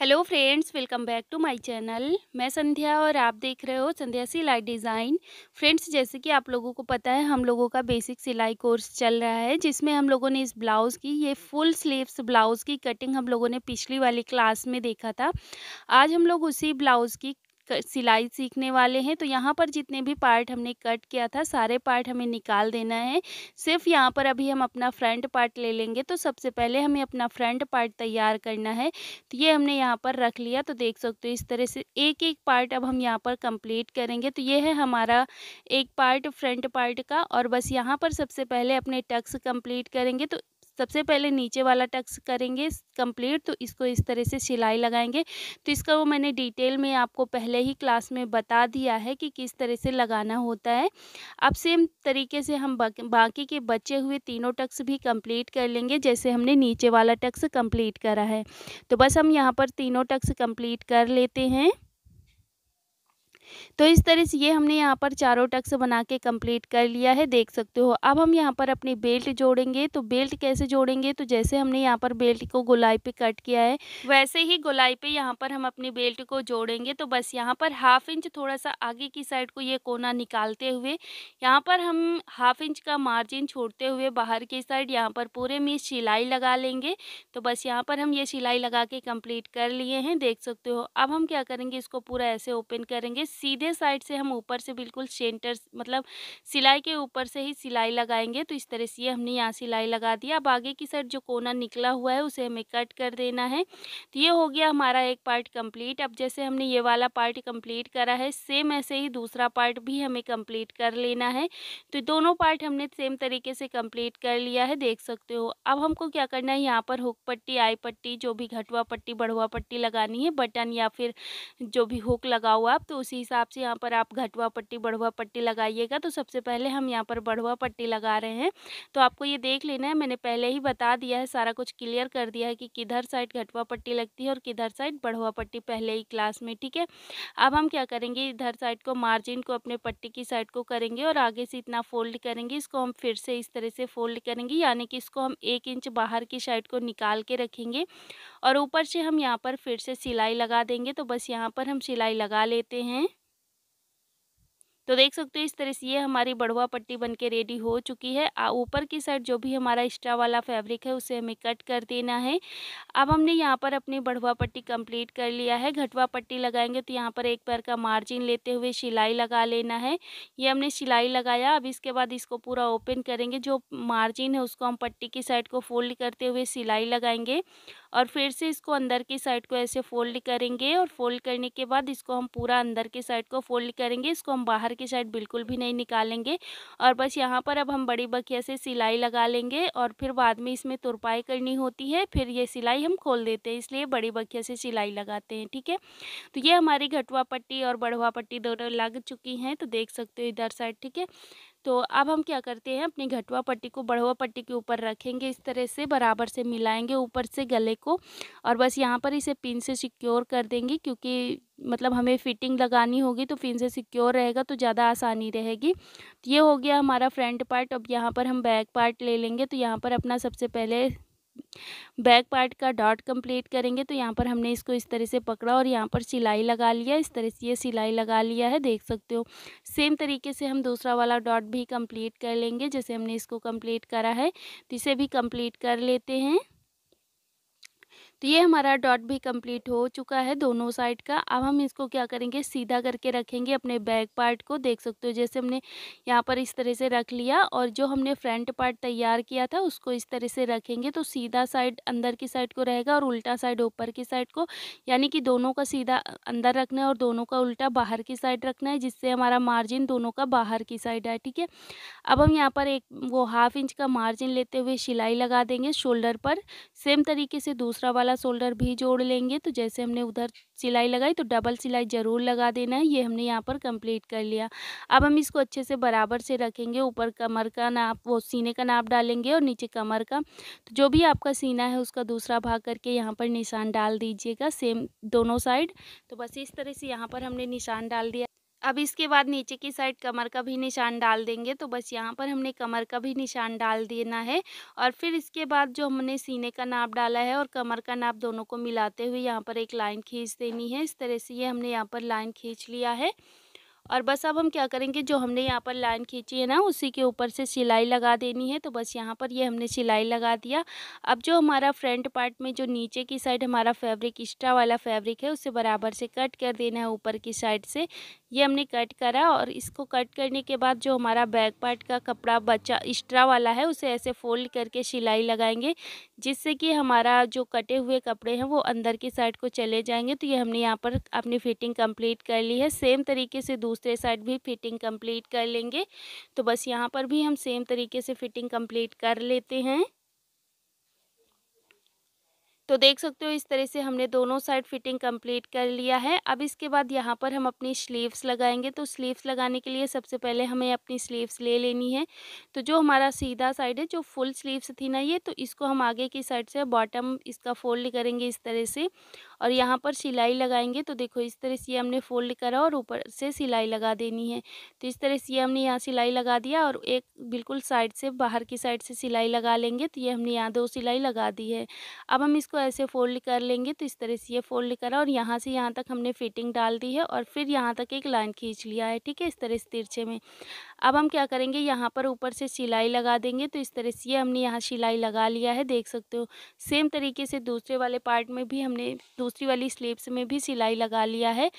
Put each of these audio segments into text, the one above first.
hello friends welcome back to my channel मैं संध्या और आप देख रहे हो संध्या सिलाई डिज़ाइन फ्रेंड्स जैसे कि आप लोगों को पता है हम लोगों का बेसिक सिलाई कोर्स चल रहा है जिसमें हम लोगों ने इस ब्लाउज़ की ये फुल स्लीव्स ब्लाउज़ की कटिंग हम लोगों ने पिछली वाली क्लास में देखा था आज हम लोग उसी ब्लाउज़ की सिलाई सीखने वाले हैं तो यहाँ पर जितने भी पार्ट हमने कट किया था सारे पार्ट हमें निकाल देना है सिर्फ यहाँ पर अभी हम अपना फ्रंट पार्ट ले लेंगे तो सबसे पहले हमें अपना फ्रंट पार्ट तैयार करना है तो ये हमने यहाँ पर रख लिया तो देख सकते हो इस तरह से एक एक पार्ट अब हम यहाँ पर कंप्लीट करेंगे तो ये है हमारा एक पार्ट फ्रंट पार्ट का और बस यहाँ पर सबसे पहले अपने टक्स कम्प्लीट करेंगे तो सबसे पहले नीचे वाला टक्स करेंगे कंप्लीट तो इसको इस तरह से सिलाई लगाएंगे तो इसका वो मैंने डिटेल में आपको पहले ही क्लास में बता दिया है कि किस तरह से लगाना होता है अब सेम तरीके से हम बाकी के बचे हुए तीनों टक्स भी कंप्लीट कर लेंगे जैसे हमने नीचे वाला टक्स कंप्लीट करा है तो बस हम यहाँ पर तीनों टक्स कंप्लीट कर लेते हैं तो इस तरह से ये हमने यहाँ पर चारों टक्स बना के कम्प्लीट कर लिया है देख सकते हो अब हम यहाँ पर अपनी बेल्ट जोड़ेंगे तो बेल्ट कैसे जोड़ेंगे तो जैसे हमने यहाँ पर बेल्ट को गुलाई पे कट किया है वैसे ही गुलाई पे यहाँ पर हम अपनी बेल्ट को जोड़ेंगे तो बस यहाँ पर हाफ इंच थोड़ा सा आगे की साइड को ये कोना निकालते हुए यहाँ पर हम हाफ इंच का मार्जिन छोड़ते हुए बाहर की साइड यहाँ पर पूरे में सिलाई लगा लेंगे तो बस यहाँ पर हम ये सिलाई लगा के कम्प्लीट कर लिए हैं देख सकते हो अब हम क्या करेंगे इसको पूरा ऐसे ओपन करेंगे सीधे साइड से हम ऊपर से बिल्कुल सेंटर मतलब सिलाई के ऊपर से ही सिलाई लगाएंगे तो इस तरह से ये हमने यहाँ सिलाई लगा दिया अब आगे की साइड जो कोना निकला हुआ है उसे हमें कट कर देना है तो ये हो गया हमारा एक पार्ट कंप्लीट अब जैसे हमने ये वाला पार्ट कंप्लीट करा है सेम ऐसे ही दूसरा पार्ट भी हमें कंप्लीट कर लेना है तो दोनों पार्ट हमने सेम तरीके से कंप्लीट कर लिया है देख सकते हो अब हमको क्या करना है यहाँ पर हुक पट्टी आई पट्टी जो भी घटवा पट्टी बढ़वा पट्टी लगानी है बटन या फिर जो भी हुक लगा हुआ आप तो उसी हिसाब से यहाँ पर आप घटवा पट्टी बढ़वा पट्टी लगाइएगा तो सबसे पहले हम यहाँ पर बढ़वा पट्टी लगा रहे हैं तो आपको ये देख लेना है मैंने पहले ही बता दिया है सारा कुछ क्लियर कर दिया है कि किधर साइड घटवा पट्टी लगती है और किधर साइड बढ़वा पट्टी पहले ही क्लास में ठीक है अब हम क्या करेंगे इधर साइड को मार्जिन को अपने पट्टी की साइड को करेंगे और आगे से इतना फोल्ड करेंगे इसको हम फिर से इस तरह से फोल्ड करेंगे यानी कि इसको हम एक इंच बाहर की साइड को निकाल के रखेंगे और ऊपर से हम यहाँ पर फिर से सिलाई लगा देंगे तो बस यहाँ पर हम सिलाई लगा लेते हैं तो देख सकते हो इस तरह से ये हमारी बढ़वा पट्टी बन के रेडी हो चुकी है ऊपर की साइड जो भी हमारा एक्स्ट्रा वाला फैब्रिक है उसे हमें कट कर देना है अब हमने यहाँ पर अपनी बढ़वा पट्टी कंप्लीट कर लिया है घटवा पट्टी लगाएंगे तो यहाँ पर एक पैर का मार्जिन लेते हुए सिलाई लगा लेना है ये हमने सिलाई लगाया अब इसके बाद इसको पूरा ओपन करेंगे जो मार्जिन है उसको हम पट्टी की साइड को फोल्ड करते हुए सिलाई लगाएंगे और फिर से इसको अंदर की साइड को ऐसे फोल्ड करेंगे और फोल्ड करने के बाद इसको हम पूरा अंदर की साइड को फोल्ड करेंगे इसको हम बाहर बाहर की साइड बिल्कुल भी नहीं निकालेंगे और बस यहाँ पर अब हम बड़ी बखिया से सिलाई लगा लेंगे और फिर बाद में इसमें तुरपाई करनी होती है फिर ये सिलाई हम खोल देते हैं इसलिए बड़ी बखिया से सिलाई लगाते हैं ठीक है तो ये हमारी घटुआ पट्टी और बढ़वा पट्टी दोनों लग चुकी हैं तो देख सकते हो इधर साइड ठीक है तो अब हम क्या करते हैं अपनी घटवा पट्टी को बढ़वा पट्टी के ऊपर रखेंगे इस तरह से बराबर से मिलाएंगे ऊपर से गले को और बस यहाँ पर इसे पिन से सिक्योर कर देंगे क्योंकि मतलब हमें फिटिंग लगानी होगी तो फिन से सिक्योर रहेगा तो ज़्यादा आसानी रहेगी तो ये हो गया हमारा फ्रंट पार्ट अब यहाँ पर हम बैक पार्ट ले लेंगे तो यहाँ पर अपना सबसे पहले बैक पार्ट का डॉट कंप्लीट करेंगे तो यहाँ पर हमने इसको इस तरह से पकड़ा और यहाँ पर सिलाई लगा लिया इस तरह से ये सिलाई लगा लिया है देख सकते हो सेम तरीके से हम दूसरा वाला डॉट भी कंप्लीट कर लेंगे जैसे हमने इसको कंप्लीट करा है तो इसे भी कंप्लीट कर लेते हैं तो ये हमारा डॉट भी कंप्लीट हो चुका है दोनों साइड का अब हम इसको क्या करेंगे सीधा करके रखेंगे अपने बैक पार्ट को देख सकते हो जैसे हमने यहाँ पर इस तरह से रख लिया और जो हमने फ्रंट पार्ट तैयार किया था उसको इस तरह से रखेंगे तो सीधा साइड अंदर की साइड को रहेगा और उल्टा साइड ऊपर की साइड को यानी कि दोनों का सीधा अंदर रखना है और दोनों का उल्टा बाहर की साइड रखना है जिससे हमारा मार्जिन दोनों का बाहर की साइड है ठीक है अब हम यहाँ पर एक वो हाफ इंच का मार्जिन लेते हुए सिलाई लगा देंगे शोल्डर पर सेम तरीके से दूसरा वाला शोल्डर भी जोड़ लेंगे तो जैसे हमने उधर सिलाई लगाई तो डबल सिलाई ज़रूर लगा देना है ये हमने यहाँ पर कंप्लीट कर लिया अब हम इसको अच्छे से बराबर से रखेंगे ऊपर कमर का नाप वो सीने का नाप डालेंगे और नीचे कमर का तो जो भी आपका सीना है उसका दूसरा भाग करके यहाँ पर निशान डाल दीजिएगा सेम दोनों साइड तो बस इस तरह से यहाँ पर हमने निशान डाल दिया अब इसके बाद नीचे की साइड कमर का भी निशान डाल देंगे तो बस यहाँ पर हमने कमर का भी निशान डाल देना है और फिर इसके बाद जो हमने सीने का नाप डाला है और कमर का नाप दोनों को मिलाते हुए यहाँ पर एक लाइन खींच देनी है इस तरह से ये हमने यहाँ पर लाइन खींच लिया है और बस अब हम क्या करेंगे जो हमने यहाँ पर लाइन खींची है ना उसी के ऊपर से सिलाई लगा देनी है तो बस यहाँ पर ये यह हमने सिलाई लगा दिया अब जो हमारा फ्रंट पार्ट में जो नीचे की साइड हमारा फैब्रिक एक्स्ट्रा वाला फैब्रिक है उसे बराबर से कट कर देना है ऊपर की साइड से ये हमने कट करा और इसको कट करने के बाद जो हमारा बैक पार्ट का कपड़ा बचा एक्स्ट्रा वाला है उसे ऐसे फोल्ड करके सिलाई लगाएंगे जिससे कि हमारा जो कटे हुए कपड़े हैं वो अंदर की साइड को चले जाएंगे तो ये हमने यहाँ पर अपनी फिटिंग कंप्लीट कर ली है सेम तरीके से दूसरे साइड भी फिटिंग कंप्लीट कर लेंगे तो बस यहाँ पर भी हम सेम तरीके से फिटिंग कंप्लीट कर लेते हैं तो देख सकते हो इस तरह से हमने दोनों साइड फिटिंग कंप्लीट कर लिया है अब इसके बाद यहाँ पर हम अपनी स्लीव्स लगाएंगे तो स्लीव्स लगाने के लिए सबसे पहले हमें अपनी स्लीव्स ले लेनी है तो जो हमारा सीधा साइड है जो फुल स्लीव्स थी ना ये तो इसको हम आगे की साइड से बॉटम इसका फोल्ड करेंगे इस तरह से और यहाँ पर सिलाई लगाएंगे तो देखो इस तरह से हमने फोल्ड करा और ऊपर से सिलाई लगा देनी है तो इस तरह से हमने यहाँ सिलाई लगा दिया और एक बिल्कुल साइड से बाहर की साइड से सिलाई लगा लेंगे तो ये हमने यहाँ दो सिलाई लगा दी है अब हम इसको ऐसे फोल्ड कर लेंगे तो इस तरह से ये फोल्ड करा और यहाँ से यहाँ तक हमने फिटिंग डाल दी है और फिर यहाँ तक एक लाइन खींच लिया है ठीक है इस तरह से तिरछे में अब हम क्या करेंगे यहाँ पर ऊपर से सिलाई लगा देंगे तो इस तरह से ये हमने यहाँ सिलाई लगा लिया है देख सकते हो सेम तरीके से दूसरे वाले पार्ट में भी हमने दूसरे दूसरी वाली स्लीव्स में भी सिलाई लगा लिया है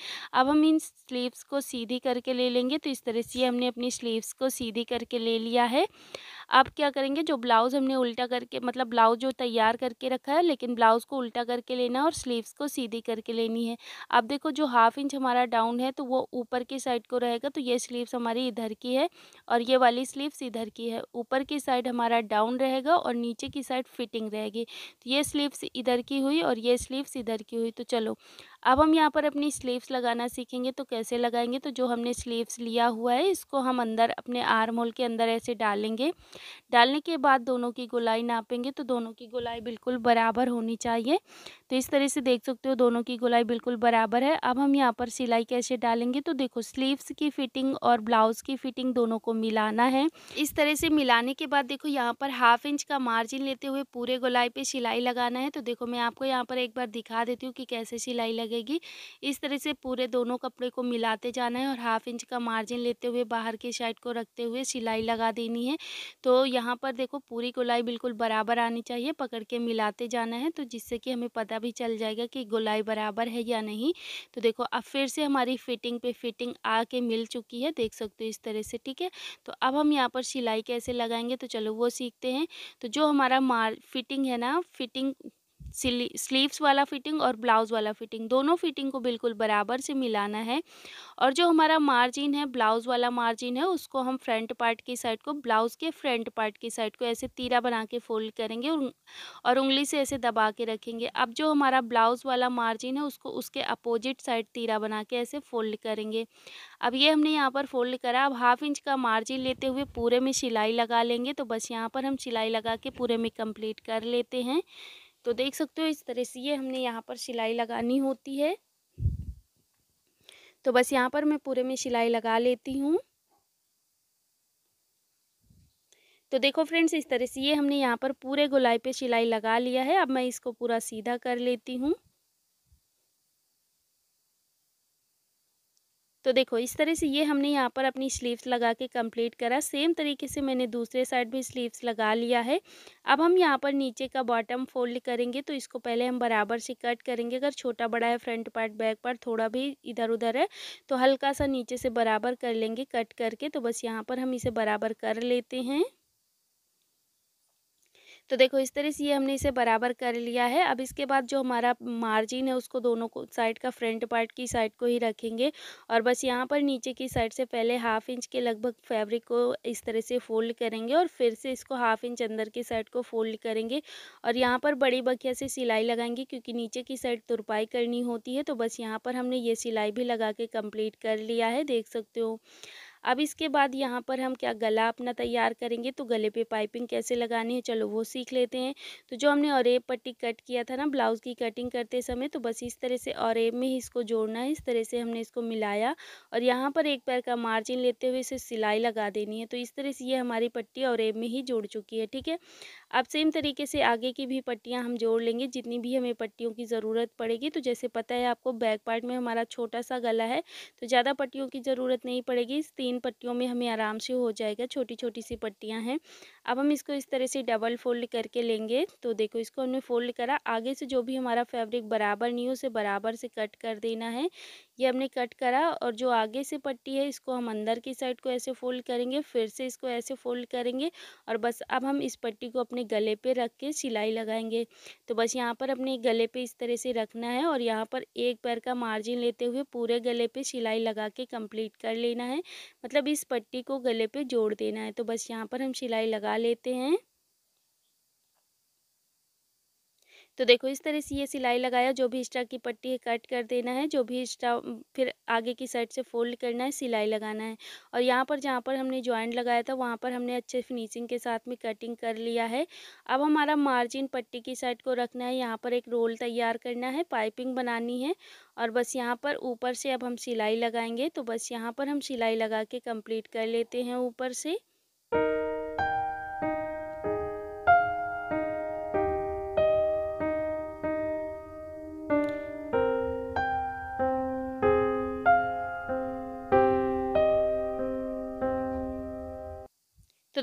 अब हम इन स्लीव्स को सीधी करके ले लेंगे तो इस तरह से हमने अपनी स्लीव्स को सीधी करके ले लिया है आप क्या करेंगे जो ब्लाउज़ हमने उल्टा करके मतलब ब्लाउज़ जो तैयार करके रखा है लेकिन ब्लाउज़ को उल्टा करके लेना और स्लीव्स को सीधी करके लेनी है अब देखो जो हाफ इंच हमारा डाउन है तो वो ऊपर की साइड को रहेगा तो ये स्लीव्स हमारी इधर की है और ये वाली स्लीव्स इधर की है ऊपर की साइड हमारा डाउन रहेगा और नीचे की साइड फिटिंग रहेगी तो ये स्लीव्स इधर की हुई और ये स्लीव्स इधर की हुई तो चलो अब हम यहाँ पर अपनी स्लीव्स लगाना सीखेंगे तो कैसे लगाएंगे तो जो हमने स्लीव्स लिया हुआ है इसको हम अंदर अपने आर्म होल के अंदर ऐसे डालेंगे डालने के बाद दोनों की गोलाई नापेंगे तो दोनों की गोलाई बिल्कुल बराबर होनी चाहिए तो इस तरह से देख सकते हो दोनों की गोलाई बिल्कुल बराबर है अब हम यहाँ पर सिलाई कैसे डालेंगे तो देखो स्लीव्स की फिटिंग और ब्लाउज़ की फिटिंग दोनों को मिलाना है इस तरह से मिलाने के बाद देखो यहाँ पर हाफ इंच का मार्जिन लेते हुए पूरे गोलाई पे सिलाई लगाना है तो देखो मैं आपको यहाँ पर एक बार दिखा देती हूँ कि कैसे सिलाई लगेगी इस तरह से पूरे दोनों कपड़े को मिलाते जाना है और हाफ इंच का मार्जिन लेते हुए बाहर के साइड को रखते हुए सिलाई लगा देनी है तो यहाँ पर देखो पूरी गोलाई बिल्कुल बराबर आनी चाहिए पकड़ के मिलाते जाना है तो जिससे कि हमें पता पता भी चल जाएगा कि गोलाई बराबर है या नहीं तो देखो अब फिर से हमारी फिटिंग पे फिटिंग आके मिल चुकी है देख सकते हो इस तरह से ठीक है तो अब हम यहाँ पर सिलाई कैसे लगाएंगे तो चलो वो सीखते हैं तो जो हमारा मार फिटिंग है ना फिटिंग स्लीव्स वाला फिटिंग और ब्लाउज़ वाला फिटिंग दोनों फिटिंग को बिल्कुल बराबर से मिलाना है और जो हमारा मार्जिन है ब्लाउज़ वाला मार्जिन है उसको हम फ्रंट पार्ट की साइड को ब्लाउज़ के फ्रंट पार्ट की साइड को ऐसे तीरा बना के फोल्ड करेंगे और उंगली से ऐसे दबा के रखेंगे अब जो हमारा ब्लाउज़ वाला मार्जिन है उसको उसके अपोजिट साइड तीरा बना के ऐसे फोल्ड करेंगे अब ये हमने यहाँ पर फोल्ड करा अब हाफ इंच का मार्जिन लेते हुए पूरे में सिलाई लगा लेंगे तो बस यहाँ पर हम सिलाई लगा के पूरे में कंप्लीट कर लेते हैं तो देख सकते हो इस तरह से ये हमने यहाँ पर सिलाई लगानी होती है तो बस यहाँ पर मैं पूरे में सिलाई लगा लेती हूँ तो देखो फ्रेंड्स इस तरह से ये हमने यहाँ पर पूरे गोलाई पे सिलाई लगा लिया है अब मैं इसको पूरा सीधा कर लेती हूँ तो देखो इस तरह से ये हमने यहाँ पर अपनी स्लीव्स लगा के कंप्लीट करा सेम तरीके से मैंने दूसरे साइड भी स्लीव्स लगा लिया है अब हम यहाँ पर नीचे का बॉटम फोल्ड करेंगे तो इसको पहले हम बराबर से कट करेंगे अगर छोटा बड़ा है फ्रंट पार्ट बैक पार्ट थोड़ा भी इधर उधर है तो हल्का सा नीचे से बराबर कर लेंगे कट करके तो बस यहाँ पर हम इसे बराबर कर लेते हैं तो देखो इस तरह से ये हमने इसे बराबर कर लिया है अब इसके बाद जो हमारा मार्जिन है उसको दोनों को साइड का फ्रंट पार्ट की साइड को ही रखेंगे और बस यहाँ पर नीचे की साइड से पहले हाफ इंच के लगभग फैब्रिक को इस तरह से फोल्ड करेंगे और फिर से इसको हाफ इंच अंदर की साइड को फोल्ड करेंगे और यहाँ पर बड़ी बखिया से सिलाई लगाएंगे क्योंकि नीचे की साइड तुरपाई करनी होती है तो बस यहाँ पर हमने ये सिलाई भी लगा के कम्प्लीट कर लिया है देख सकते हो अब इसके बाद यहाँ पर हम क्या गला अपना तैयार करेंगे तो गले पे पाइपिंग कैसे लगानी है चलो वो सीख लेते हैं तो जो हमने औरेब पट्टी कट किया था ना ब्लाउज़ की कटिंग करते समय तो बस इस तरह से औरेब में ही इसको जोड़ना है इस तरह से हमने इसको मिलाया और यहाँ पर एक पैर का मार्जिन लेते हुए इसे सिलाई लगा देनी है तो इस तरह से ये हमारी पट्टी औरेब में ही जोड़ चुकी है ठीक है अब सेम तरीके से आगे की भी पट्टियाँ हम जोड़ लेंगे जितनी भी हमें पट्टियों की ज़रूरत पड़ेगी तो जैसे पता है आपको बैक पार्ट में हमारा छोटा सा गला है तो ज़्यादा पट्टियों की ज़रूरत नहीं पड़ेगी इस तीन इन पट्टियों में हमें आराम से हो जाएगा छोटी छोटी सी पट्टियाँ हैं अब हम इसको इस तरह से डबल फोल्ड करके लेंगे तो देखो इसको हमने फोल्ड करा आगे से जो भी हमारा फैब्रिक बराबर नहीं हो उसे बराबर से कट कर देना है ये हमने कट करा और जो आगे से पट्टी है इसको हम अंदर की साइड को ऐसे फोल्ड करेंगे फिर से इसको ऐसे फोल्ड करेंगे और बस अब हम इस पट्टी को अपने गले पर रख के सिलाई लगाएंगे तो बस यहाँ पर अपने गले पर इस तरह से रखना है और यहाँ पर एक पैर का मार्जिन लेते हुए पूरे गले पर सिलाई लगा के कंप्लीट कर लेना है मतलब इस पट्टी को गले पर जोड़ देना है तो बस यहाँ पर हम सिलाई लगा लगा लेते हैं तो देखो इस तरह से ये सिलाई लगाया जो भी एक्स्ट्रा की पट्टी है कट कर देना है जो भी एक्स्ट्रा फिर आगे की साइड से फोल्ड करना है सिलाई लगाना है और यहाँ पर जहाँ पर हमने जॉइंट लगाया था वहाँ पर हमने अच्छे फिनिशिंग के साथ में कटिंग कर लिया है अब हमारा मार्जिन पट्टी की साइड को रखना है यहाँ पर एक रोल तैयार करना है पाइपिंग बनानी है और बस यहाँ पर ऊपर से अब हम सिलाई लगाएंगे तो बस यहाँ पर हम सिलाई लगा के कम्प्लीट कर लेते हैं ऊपर से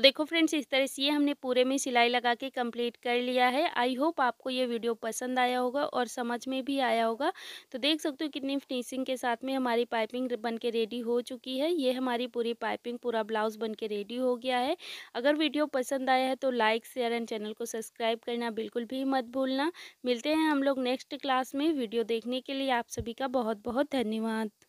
देखो फ्रेंड्स इस तरह से ये हमने पूरे में सिलाई लगा के कंप्लीट कर लिया है आई होप आपको ये वीडियो पसंद आया होगा और समझ में भी आया होगा तो देख सकते हो कितनी फिनिशिंग के साथ में हमारी पाइपिंग बन के रेडी हो चुकी है ये हमारी पूरी पाइपिंग पूरा ब्लाउज बन के रेडी हो गया है अगर वीडियो पसंद आया है तो लाइक शेयर एंड चैनल को सब्सक्राइब करना बिल्कुल भी मत भूलना मिलते हैं हम लोग नेक्स्ट क्लास में वीडियो देखने के लिए आप सभी का बहुत बहुत धन्यवाद